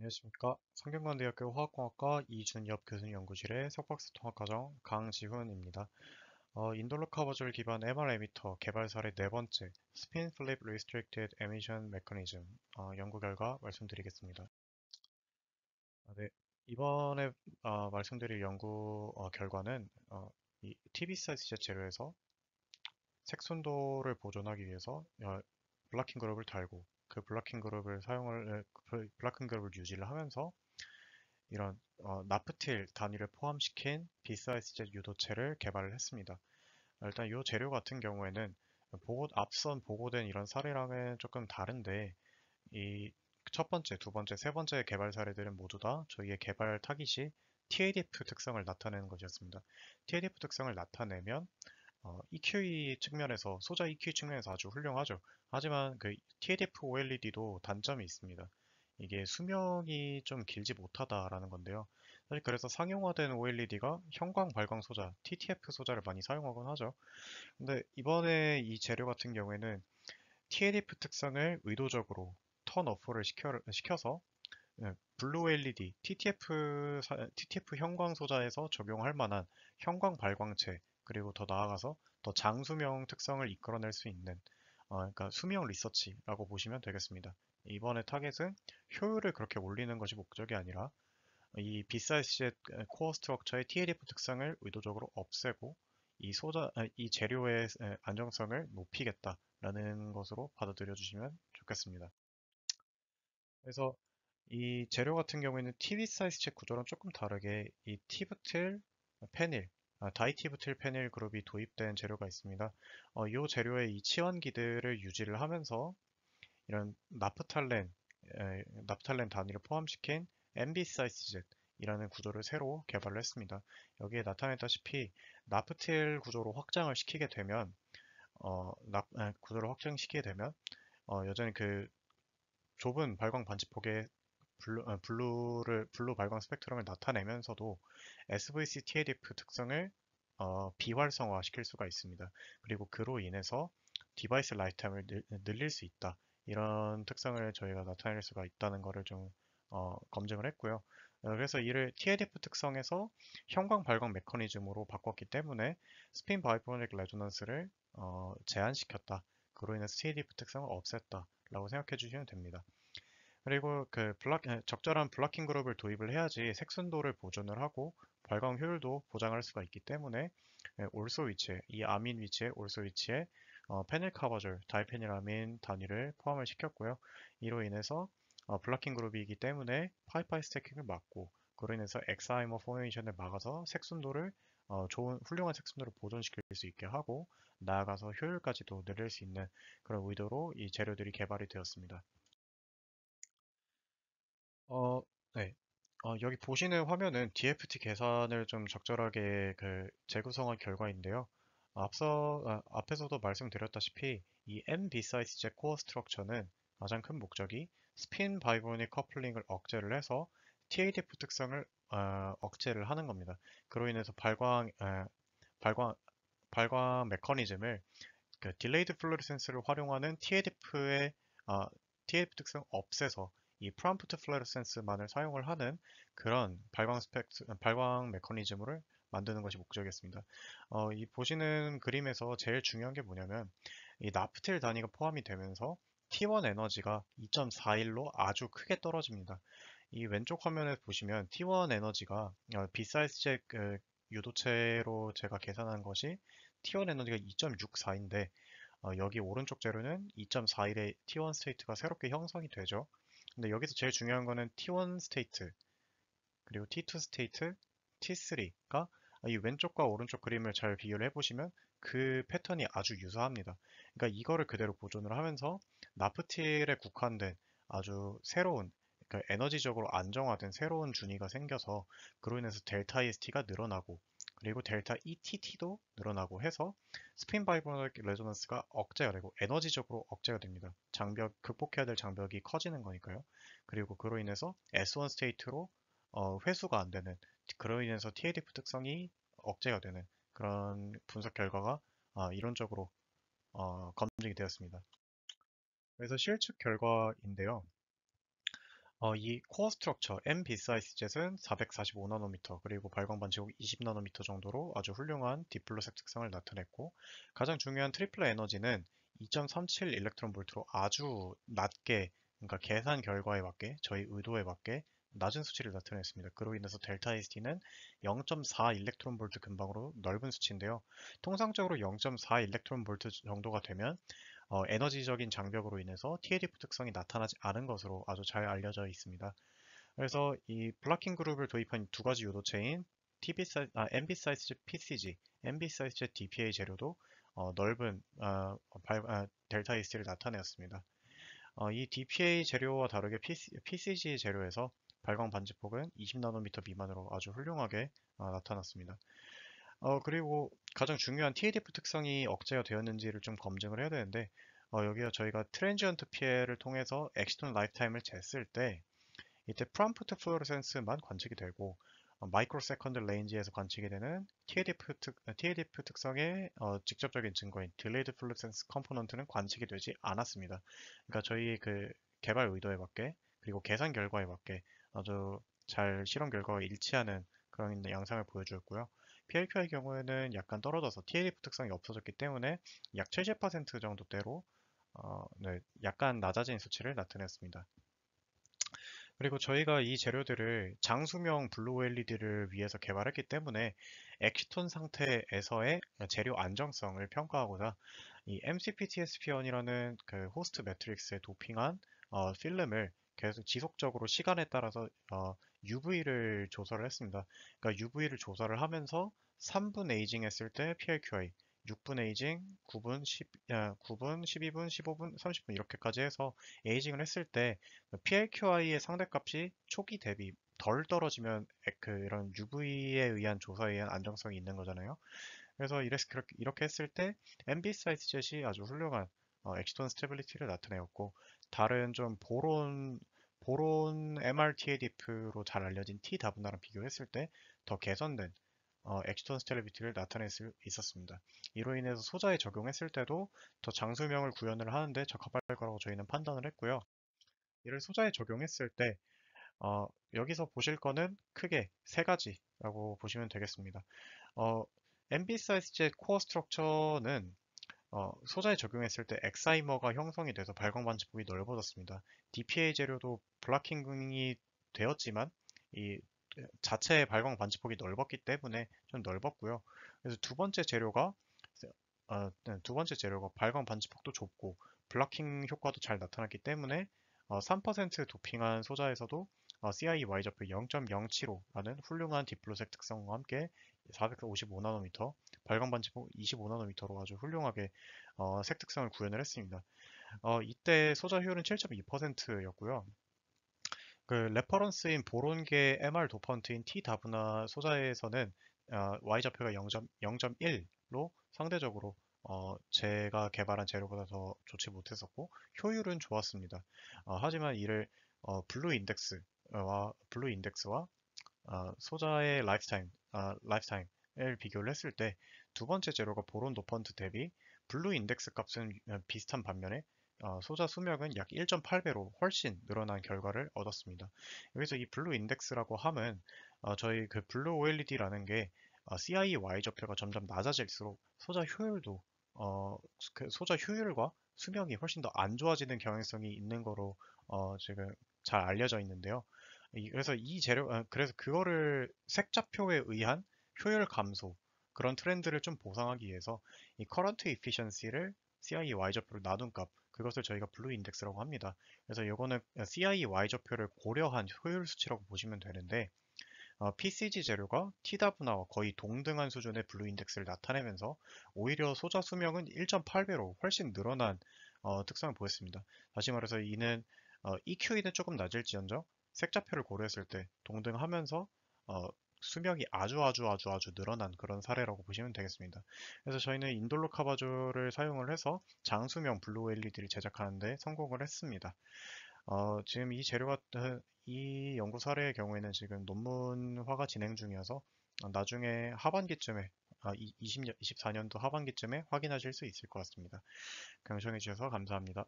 안녕하십니까. 성균관대학교 화학공학과 이준엽 교수님 연구실의 석박스 통합과정 강지훈입니다. 어, 인돌로 카버줄 기반 MR 에미터 개발 사례 네 번째 스인 플립 리스트릭티드 에미션 메커니즘 연구 결과 말씀드리겠습니다. 아, 네. 이번에 어, 말씀드릴 연구 어, 결과는 어, 이 TV 사이즈 재료에서 색순도를 보존하기 위해서 어, 블라킹 그룹을 달고 그 블락킹 그룹을 사용을 그 블락킹 그룹을 유지를 하면서 이런 어, 나프틸 단위를 포함시킨 비사이즈제 유도체를 개발을 했습니다. 일단 이 재료 같은 경우에는 보고, 앞선 보고된 이런 사례랑은 조금 다른데 이 첫 번째, 두 번째, 세 번째 개발 사례들은 모두 다 저희의 개발 타깃이 TADF 특성을 나타내는 것이었습니다. TADF 특성을 나타내면 어, EQE e 측면에서 소자 e q e 측면에서 아주 훌륭하죠. 하지만 그 TDF OLED도 단점이 있습니다. 이게 수명이 좀 길지 못하다라는 건데요. 사실 그래서 상용화된 OLED가 형광 발광 소자, TTF 소자를 많이 사용하곤 하죠. 근데 이번에 이 재료 같은 경우에는 TDF 특성을 의도적으로 턴 어프를 시켜, 서 블루 LED, TTF, TTF 형광 소자에서 적용할 만한 형광 발광체 그리고 더 나아가서 더 장수명 특성을 이끌어낼 수 있는 어, 그러니까 수명 리서치라고 보시면 되겠습니다. 이번에 타겟은 효율을 그렇게 올리는 것이 목적이 아니라 이 b 사이 c 의 코어 스트럭처의 TLF 특성을 의도적으로 없애고 이 소자, 아, 이 재료의 안정성을 높이겠다라는 것으로 받아들여 주시면 좋겠습니다. 그래서 이 재료 같은 경우에는 TV 사이즈 책 구조랑 조금 다르게 이 티브틸, 페닐, 아, 다이티브틸 페닐 그룹이 도입된 재료가 있습니다. 어, 이 재료의 이 치환기들을 유지를 하면서 이런 나프탈렌, 에, 나프탈렌 단위를 포함시킨 MB사이스젯 이라는 구조를 새로 개발을 했습니다. 여기에 나타냈다시피 나프틸 구조로 확장을 시키게 되면 어, 나, 에, 구조를 확장시키게 되면 어, 여전히 그 좁은 발광 반지 폭에 블루, 아, 블루를, 블루 발광 스펙트럼을 나타내면서도 SVC TLF 특성을 어, 비활성화 시킬 수가 있습니다. 그리고 그로 인해서 디바이스 라이트타임을 늘릴 수 있다. 이런 특성을 저희가 나타낼 수가 있다는 것을 좀 어, 검증을 했고요. 어, 그래서 이를 TLF 특성에서 형광 발광 메커니즘으로 바꿨기 때문에 스핀 바이포닉 레조넌스를 어, 제한시켰다. 그로 인해서 TLF 특성을 없앴다. 라고 생각해 주시면 됩니다. 그리고 그 블락, 적절한 블락킹 그룹을 도입을 해야지 색순도를 보존을 하고 발광 효율도 보장할 수가 있기 때문에 올소 위치에 이 아민 위치에 올소 위치에 어, 페닐 카버줄 다이페닐아민 단위를 포함을 시켰고요. 이로 인해서 어, 블락킹 그룹이기 때문에 파이파이 스태킹을 막고 그로 인해서 엑사이머 포메이션을 막아서 색순도를 어, 좋은 훌륭한 색순도를 보존시킬 수 있게 하고 나아가서 효율까지도 늘릴 수 있는 그런 의도로 이 재료들이 개발이 되었습니다. 어, 네. 어, 여기 보시는 화면은 DFT 계산을 좀 적절하게 그 재구성한 결과인데요. 앞서, 아, 앞에서도 말씀드렸다시피 이 MB 사이즈 제 코어 스트럭처는 가장 큰 목적이 스핀 바이보닉 커플링을 억제를 해서 TADF 특성을 어, 억제를 하는 겁니다. 그로 인해서 발광, 어, 발광, 발광 메커니즘을 그 딜레이드 플로리센스를 활용하는 TADF의 어, 아, TADF 특성 없애서 이 프롬프트 플로레센스만을 사용을 하는 그런 발광 스펙 트 발광 메커니즘을 만드는 것이 목적이었습니다. 어, 이 보시는 그림에서 제일 중요한 게 뭐냐면 이 나프틸 단위가 포함이 되면서 T1 에너지가 2.41로 아주 크게 떨어집니다. 이 왼쪽 화면에 보시면 T1 에너지가 어, 비사이즈잭 그, 유도체로 제가 계산한 것이 T1 에너지가 2.64인데 어, 여기 오른쪽 재료는 2.41의 T1 스테이트가 새롭게 형성이 되죠. 근데 여기서 제일 중요한 거는 T1 스테이트 그리고 T2 스테이트, T3가 그러니까 이 왼쪽과 오른쪽 그림을 잘 비교를 해보시면 그 패턴이 아주 유사합니다. 그러니까 이거를 그대로 보존을 하면서 나프틸에 국한된 아주 새로운 그러니까 에너지적으로 안정화된 새로운 준위가 생겨서 그로 인해서 델타 EST가 늘어나고 그리고 델타 ETT도 늘어나고 해서 스피인 바이버널 레조넌스가 억제가 되고 에너지적으로 억제가 됩니다. 장벽 극복해야 될 장벽이 커지는 거니까요. 그리고 그로 인해서 S1 스테이트로 어, 회수가 안 되는 그로 인해서 TADF 특성이 억제가 되는 그런 분석 결과가 아, 이론적으로 어, 검증이 되었습니다. 그래서 실측 결과인데요. 어, 이 코어 스트럭처 M 비사이즈 젯은 445나노미터 그리고 발광반 지옥 20나노미터 정도로 아주 훌륭한 디플로색 특성을 나타냈고 가장 중요한 트리플러 에너지는 2.37 일렉트론 볼트로 아주 낮게 그러니까 계산 결과에 맞게 저희 의도에 맞게 낮은 수치를 나타냈습니다. 그로 인해서 델타 ST는 0.4 일렉트론 볼트 근방으로 넓은 수치인데요. 통상적으로 0.4 일렉트론 볼트 정도가 되면 어, 에너지적인 장벽으로 인해서 TADF 특성이 나타나지 않은 것으로 아주 잘 알려져 있습니다. 그래서 이 블락킹 그룹을 도입한 두 가지 유도체인 TB 사이, 아, MB 사이즈 PCG, MB 사이즈 DPA 재료도 어, 넓은 어, 발, 아, 델타 EC를 나타내었습니다. 어, 이 DPA 재료와 다르게 PC, g 재료에서 발광 반지폭은 20나노미터 미만으로 아주 훌륭하게 어, 나타났습니다. 어, 그리고 가장 중요한 TADF 특성이 억제가 되었는지를 좀 검증을 해야 되는데 어, 여기서 저희가 트랜지언트 피해를 통해서 엑시톤 라이프타임을 쟀을 때 이때 프롬프트 플로레센스만 관측이 되고 어, 마이크로 세컨드 레인지에서 관측이 되는 TADF, 특, 어, TADF 특성의 어, 직접적인 증거인 딜레이드 플루센스 컴포넌트는 관측이 되지 않았습니다. 그러니까 저희 그 개발 의도에 맞게 그리고 계산 결과에 맞게 아주 잘 실험 결과와 일치하는 그런 영상을 보여주었고요. PLQ의 경우에는 약간 떨어져서 TLF 특성이 없어졌기 때문에 약 70% 정도대로 어, 네, 약간 낮아진 수치를 나타냈습니다. 그리고 저희가 이 재료들을 장수명 블루 LED를 위해서 개발했기 때문에 액시톤 상태에서의 재료 안정성을 평가하고자 이 MCPTSP1이라는 그 호스트 매트릭스에 도핑한 어, 필름을 계속 지속적으로 시간에 따라서 어, UV를 조사를 했습니다. 그러니까 UV를 조사를 하면서 3분 에이징 했을 때 PLQI, 6분 에이징, 9분, 10, 아, 9분, 12분, 15분, 30분 이렇게까지 해서 에이징을 했을 때 PLQI의 상대값이 초기 대비 덜 떨어지면 그런 UV에 의한 조사에 의한 안정성이 있는 거잖아요. 그래서 이렇게, 이렇게 했을 때 MB 사이트 젯이 아주 훌륭한 어, 엑시톤 스테빌리티를 나타내었고 다른 좀 보론 보론 MRTADF로 잘 알려진 T 다분화랑 비교했을 때 더 개선된 어, 액시톤 스텔레비티를 나타낼 수 있었습니다. 이로 인해서 소자에 적용했을 때도 더 장수명을 구현을 하는데 적합할 거라고 저희는 판단을 했고요. 이를 소자에 적용했을 때 어, 여기서 보실 거는 크게 세 가지라고 보시면 되겠습니다. 어, MB 사이즈의 코어 스트럭처는 어, 소자에 적용했을 때 엑사이머가 형성이 돼서 발광 반지폭이 넓어졌습니다. DPA 재료도 블락킹이 되었지만 이 자체의 발광 반지폭이 넓었기 때문에 좀 넓었고요. 그래서 두 번째 재료가 어, 네, 두 번째 재료가 발광 반지폭도 좁고 블락킹 효과도 잘 나타났기 때문에 어, 3% 도핑한 소자에서도 어, CIY 좌표 0.075라는 훌륭한 디플로색 특성과 함께 455나노미터 발광 반지 25나노미터로 아주 훌륭하게 어, 색특성을 구현을 했습니다. 어, 이때 소자 효율은 7.2%였고요. 그 레퍼런스인 보론계 MR 도펀트인 T 다분화 소자에서는 어, Y 좌표가 0.1로 상대적으로 어, 제가 개발한 재료보다 더 좋지 못했었고 효율은 좋았습니다. 어, 하지만 이를 어, 블루 인덱스와 블루 인덱스와 어, 소자의 라이프타임, 아, 라이프타임 비교를 했을 때 두 번째 재료가 보론 도펀트 대비 블루 인덱스 값은 어, 비슷한 반면에 어, 소자 수명은 약 1.8배로 훨씬 늘어난 결과를 얻었습니다. 여기서 이 블루 인덱스라고 함은 어, 저희 그 블루 OLED라는 게 CIY 접혀가 점점 낮아질수록 소자 효율도 어, 그 소자 효율과 수명이 훨씬 더 안 좋아지는 경향성이 있는 거로 어, 지금 잘 알려져 있는데요. 그래서 이 재료, 그래서 그거를 색자표에 의한 효율 감소 그런 트렌드를 좀 보상하기 위해서 이 커런트 이피션시를 CIE Y좌표로 나눈 값 그것을 저희가 블루 인덱스라고 합니다. 그래서 이거는 c i Y좌표를 고려한 효율 수치라고 보시면 되는데 어, PCG 재료가 TW나와 거의 동등한 수준의 블루 인덱스를 나타내면서 오히려 소자 수명은 1.8배로 훨씬 늘어난 어, 특성을 보였습니다. 다시 말해서 이는 어, EQE는 조금 낮을지언정 색자표를 고려했을 때 동등하면서 어, 수명이 아주 아주 아주 아주 늘어난 그런 사례라고 보시면 되겠습니다. 그래서 저희는 인돌로 카바조를 사용을 해서 장수명 블루 LED를 제작하는데 성공을 했습니다. 어, 지금 이 재료 같은 이 연구 사례의 경우에는 지금 논문화가 진행 중이어서 나중에 하반기쯤에 아, 20년, 24년도 하반기쯤에 확인하실 수 있을 것 같습니다. 경청해 주셔서 감사합니다.